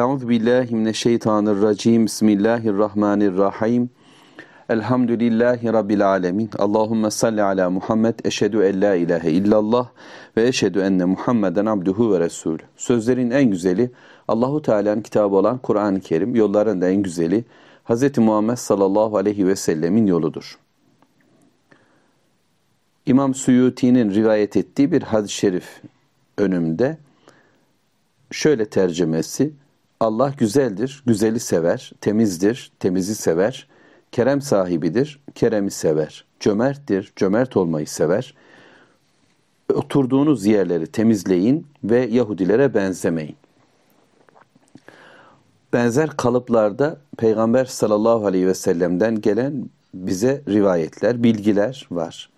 Euzu billahi mineşşeytanirracim. Bismillahirrahmanirrahim. Elhamdülillahi rabbil alamin. Allahumme salli ala Muhammed. Eşhedü en la ilahe illallah ve eşhedü enne Muhammeden abduhu ve resulü. Sözlerin en güzeli Allahu Teala'nın kitabı olan Kur'an-ı Kerim, yolların da en güzeli Hz. Muhammed sallallahu aleyhi ve sellemin yoludur. İmam Suyuti'nin rivayet ettiği bir hadis-i şerif önümde. Şöyle tercümesi Allah güzeldir, güzeli sever, temizdir, temizi sever, kerem sahibidir, keremi sever, cömerttir, cömert olmayı sever. Oturduğunuz yerleri temizleyin ve Yahudilere benzemeyin. Benzer kalıplarda Peygamber sallallahu aleyhi ve sellem'den gelen bize rivayetler, bilgiler var.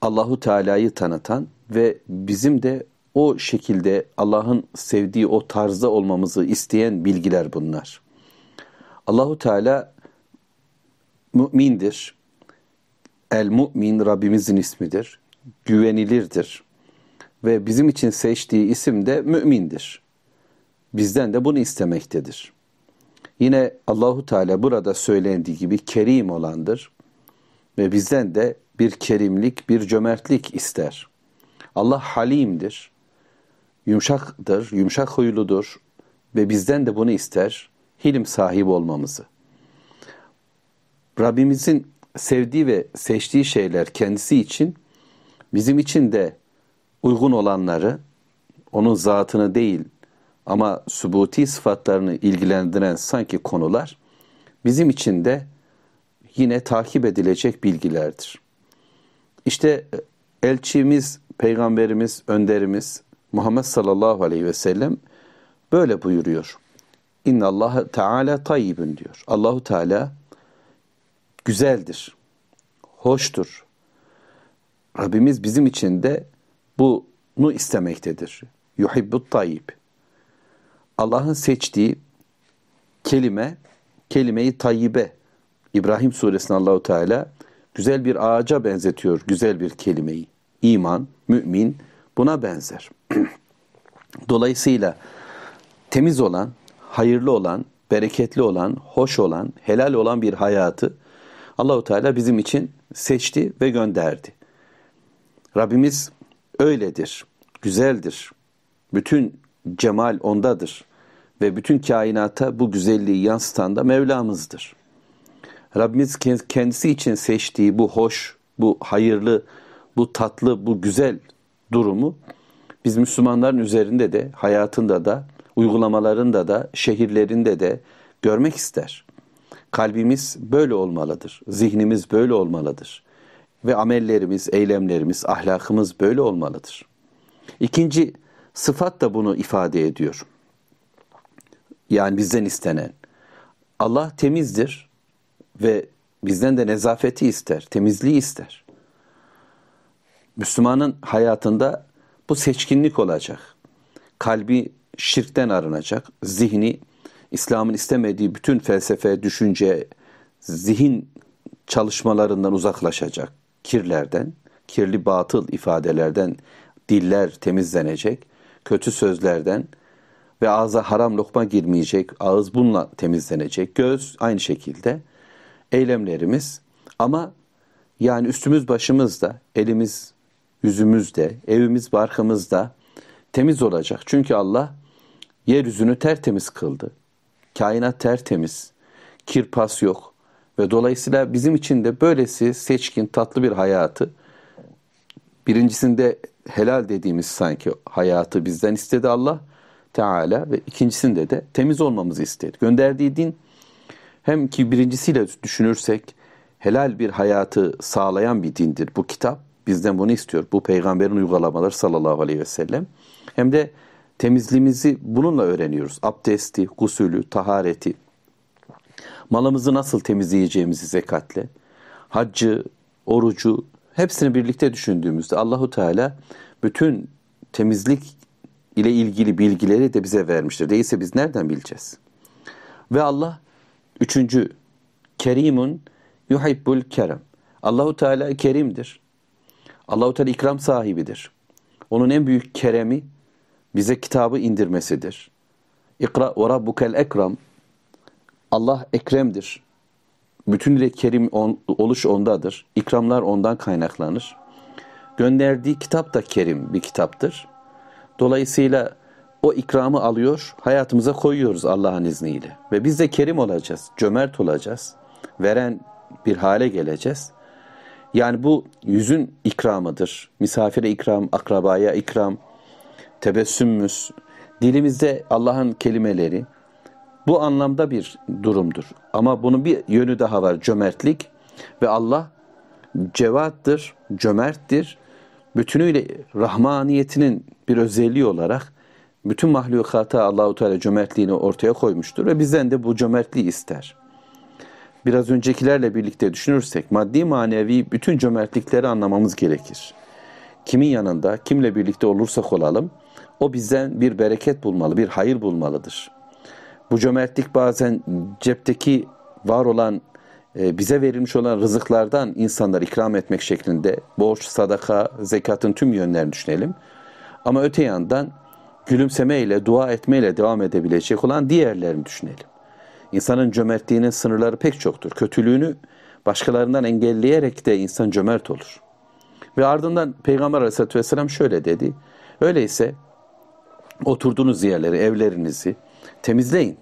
Allahu Teala'yı tanıtan ve bizim de o şekilde Allah'ın sevdiği o tarzda olmamızı isteyen bilgiler bunlar. Allahu Teala mümindir. El mümin Rabbimizin ismidir. Güvenilirdir. Ve bizim için seçtiği isim de mümindir. Bizden de bunu istemektedir. Yine Allahu Teala burada söylendiği gibi kerim olandır ve bizden de bir kerimlik, bir cömertlik ister. Allah halimdir yumuşaktır, yumuşak huyludur ve bizden de bunu ister, hilim sahibi olmamızı. Rabbimizin sevdiği ve seçtiği şeyler kendisi için, bizim için de uygun olanları, onun zatını değil ama subuti sıfatlarını ilgilendiren sanki konular, bizim için de yine takip edilecek bilgilerdir. İşte e, elçimiz, peygamberimiz, önderimiz Muhammed sallallahu aleyhi ve sellem böyle buyuruyor. İnna Allah Teala tayyibun diyor. Allahu Teala güzeldir, hoştur. Rabbimiz bizim için de bunu istemektedir. Yuhibbut tayyib. Allah'ın seçtiği kelime, kelimeyi tayyibe. İbrahim suresinde Allahu Teala güzel bir ağaca benzetiyor güzel bir kelimeyi. İman, mümin buna benzer.'' Dolayısıyla temiz olan, hayırlı olan, bereketli olan, hoş olan, helal olan bir hayatı Allahu Teala bizim için seçti ve gönderdi. Rabbimiz öyledir, güzeldir. Bütün cemal ondadır ve bütün kainata bu güzelliği yansıtan da Mevlamızdır. Rabbimiz kendisi için seçtiği bu hoş, bu hayırlı, bu tatlı, bu güzel durumu biz Müslümanların üzerinde de, hayatında da, uygulamalarında da, şehirlerinde de görmek ister. Kalbimiz böyle olmalıdır. Zihnimiz böyle olmalıdır. Ve amellerimiz, eylemlerimiz, ahlakımız böyle olmalıdır. İkinci sıfat da bunu ifade ediyor. Yani bizden istenen. Allah temizdir ve bizden de nezafeti ister, temizliği ister. Müslümanın hayatında bu seçkinlik olacak. Kalbi şirkten arınacak. Zihni İslam'ın istemediği bütün felsefe, düşünce, zihin çalışmalarından uzaklaşacak. Kirlerden, kirli batıl ifadelerden diller temizlenecek. Kötü sözlerden ve ağza haram lokma girmeyecek. Ağız bununla temizlenecek. Göz aynı şekilde eylemlerimiz ama yani üstümüz başımızda, elimiz yüzümüzde, evimiz barkımızda temiz olacak. Çünkü Allah yeryüzünü tertemiz kıldı. Kainat tertemiz, kirpas yok. Ve dolayısıyla bizim için de böylesi seçkin, tatlı bir hayatı, birincisinde helal dediğimiz sanki hayatı bizden istedi Allah Teala ve ikincisinde de temiz olmamızı istedi. Gönderdiği din hem ki birincisiyle düşünürsek helal bir hayatı sağlayan bir dindir bu kitap bizden bunu istiyor. Bu peygamberin uygulamaları sallallahu aleyhi ve sellem. Hem de temizliğimizi bununla öğreniyoruz. Abdesti, gusülü, tahareti, malımızı nasıl temizleyeceğimizi zekatle, haccı, orucu hepsini birlikte düşündüğümüzde Allahu Teala bütün temizlik ile ilgili bilgileri de bize vermiştir. Değilse biz nereden bileceğiz? Ve Allah üçüncü Kerimun yuhibbul kerem. Allahu Teala kerimdir. Allahu Teala ikram sahibidir. Onun en büyük keremi bize kitabı indirmesidir. İkra ve rabbukel ekram. Allah ekremdir. Bütünüyle kerim on, oluş ondadır. İkramlar ondan kaynaklanır. Gönderdiği kitap da kerim bir kitaptır. Dolayısıyla o ikramı alıyor, hayatımıza koyuyoruz Allah'ın izniyle. Ve biz de kerim olacağız, cömert olacağız, veren bir hale geleceğiz. Yani bu yüzün ikramıdır. Misafire ikram, akrabaya ikram, tebessümümüz, dilimizde Allah'ın kelimeleri. Bu anlamda bir durumdur. Ama bunun bir yönü daha var, cömertlik. Ve Allah cevattır, cömerttir. Bütünüyle rahmaniyetinin bir özelliği olarak bütün mahlukata Allahu Teala cömertliğini ortaya koymuştur ve bizden de bu cömertliği ister biraz öncekilerle birlikte düşünürsek maddi manevi bütün cömertlikleri anlamamız gerekir. Kimin yanında, kimle birlikte olursak olalım o bizden bir bereket bulmalı, bir hayır bulmalıdır. Bu cömertlik bazen cepteki var olan e, bize verilmiş olan rızıklardan insanlara ikram etmek şeklinde borç, sadaka, zekatın tüm yönlerini düşünelim. Ama öte yandan gülümsemeyle, dua etmeyle devam edebilecek olan diğerlerini düşünelim. İnsanın cömertliğinin sınırları pek çoktur. Kötülüğünü başkalarından engelleyerek de insan cömert olur. Ve ardından Peygamber aleyhissalatü vesselam şöyle dedi. Öyleyse oturduğunuz yerleri, evlerinizi temizleyin.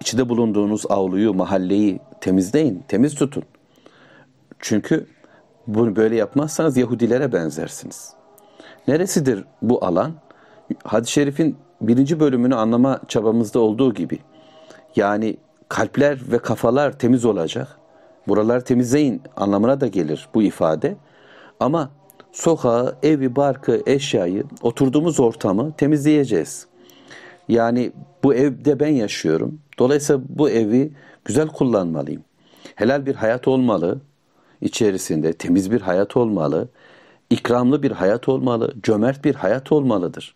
İçinde bulunduğunuz avluyu, mahalleyi temizleyin, temiz tutun. Çünkü bunu böyle yapmazsanız Yahudilere benzersiniz. Neresidir bu alan? Hadis-i Şerif'in birinci bölümünü anlama çabamızda olduğu gibi yani kalpler ve kafalar temiz olacak. Buralar temizleyin anlamına da gelir bu ifade. Ama sokağı, evi, barkı, eşyayı, oturduğumuz ortamı temizleyeceğiz. Yani bu evde ben yaşıyorum. Dolayısıyla bu evi güzel kullanmalıyım. Helal bir hayat olmalı içerisinde, temiz bir hayat olmalı, ikramlı bir hayat olmalı, cömert bir hayat olmalıdır.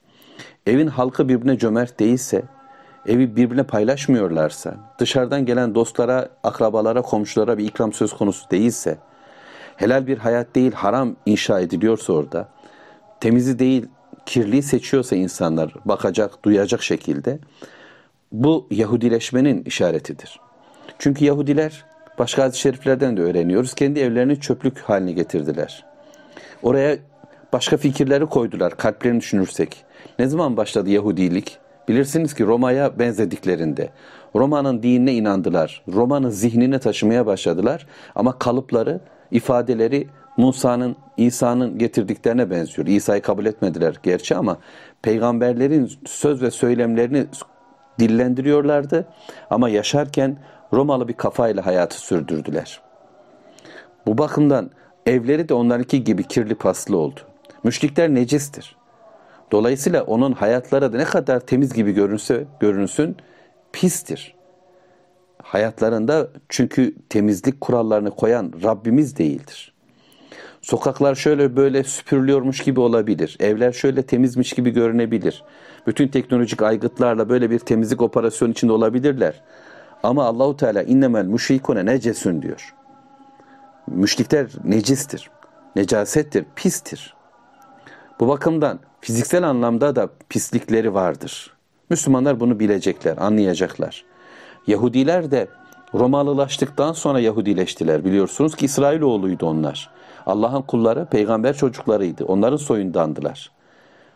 Evin halkı birbirine cömert değilse, evi birbirine paylaşmıyorlarsa, dışarıdan gelen dostlara, akrabalara, komşulara bir ikram söz konusu değilse, helal bir hayat değil haram inşa ediliyorsa orada, temizi değil kirliyi seçiyorsa insanlar bakacak, duyacak şekilde bu Yahudileşmenin işaretidir. Çünkü Yahudiler başka hadis-i şeriflerden de öğreniyoruz. Kendi evlerini çöplük haline getirdiler. Oraya başka fikirleri koydular kalplerini düşünürsek. Ne zaman başladı Yahudilik? Bilirsiniz ki Roma'ya benzediklerinde Roma'nın dinine inandılar. Roma'nın zihnine taşımaya başladılar ama kalıpları, ifadeleri Musa'nın, İsa'nın getirdiklerine benziyor. İsa'yı kabul etmediler gerçi ama peygamberlerin söz ve söylemlerini dillendiriyorlardı ama yaşarken Romalı bir kafayla hayatı sürdürdüler. Bu bakımdan evleri de onlarınki gibi kirli paslı oldu. Müşrikler necistir. Dolayısıyla onun hayatları da ne kadar temiz gibi görünse görünsün pistir. Hayatlarında çünkü temizlik kurallarını koyan Rabbimiz değildir. Sokaklar şöyle böyle süpürülüyormuş gibi olabilir. Evler şöyle temizmiş gibi görünebilir. Bütün teknolojik aygıtlarla böyle bir temizlik operasyonu içinde olabilirler. Ama Allahu Teala innemel müşrikune necesün diyor. Müşrikler necistir. Necasettir, pistir. Bu bakımdan fiziksel anlamda da pislikleri vardır. Müslümanlar bunu bilecekler, anlayacaklar. Yahudiler de Romalılaştıktan sonra Yahudileştiler. Biliyorsunuz ki İsrailoğluydu onlar. Allah'ın kulları, peygamber çocuklarıydı. Onların soyundandılar.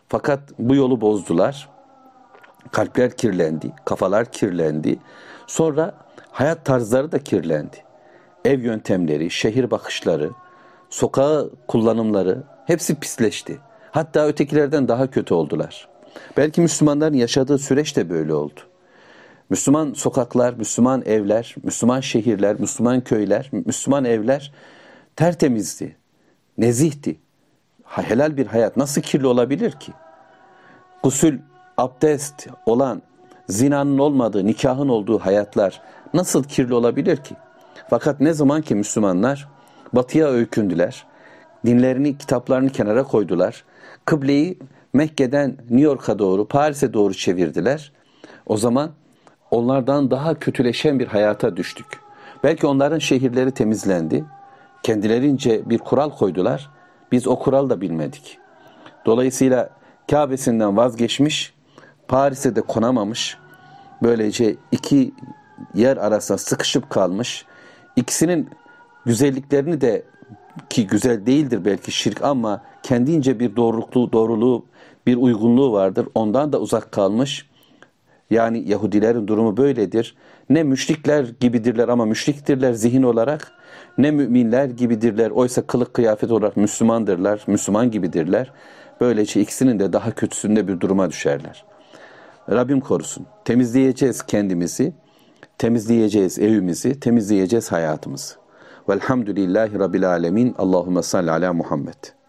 Fakat bu yolu bozdular. Kalpler kirlendi, kafalar kirlendi. Sonra hayat tarzları da kirlendi. Ev yöntemleri, şehir bakışları, sokağı kullanımları hepsi pisleşti. Hatta ötekilerden daha kötü oldular. Belki Müslümanların yaşadığı süreç de böyle oldu. Müslüman sokaklar, Müslüman evler, Müslüman şehirler, Müslüman köyler, Müslüman evler tertemizdi, nezihti. Helal bir hayat nasıl kirli olabilir ki? Gusül, abdest olan, zinanın olmadığı, nikahın olduğu hayatlar nasıl kirli olabilir ki? Fakat ne zaman ki Müslümanlar batıya öykündüler, dinlerini, kitaplarını kenara koydular, Kıbleyi Mekke'den New York'a doğru, Paris'e doğru çevirdiler. O zaman onlardan daha kötüleşen bir hayata düştük. Belki onların şehirleri temizlendi. Kendilerince bir kural koydular. Biz o kural da bilmedik. Dolayısıyla Kabe'sinden vazgeçmiş, Paris'e de konamamış, böylece iki yer arasında sıkışıp kalmış, İkisinin güzelliklerini de ki güzel değildir belki şirk ama kendince bir doğruluklu, doğruluğu, bir uygunluğu vardır. Ondan da uzak kalmış. Yani Yahudilerin durumu böyledir. Ne müşrikler gibidirler ama müşriktirler zihin olarak, ne müminler gibidirler. Oysa kılık kıyafet olarak Müslümandırlar, Müslüman gibidirler. Böylece ikisinin de daha kötüsünde bir duruma düşerler. Rabbim korusun. Temizleyeceğiz kendimizi, temizleyeceğiz evimizi, temizleyeceğiz hayatımızı. Velhamdülillahi Rabbil Alemin. Allahümme salli ala Muhammed.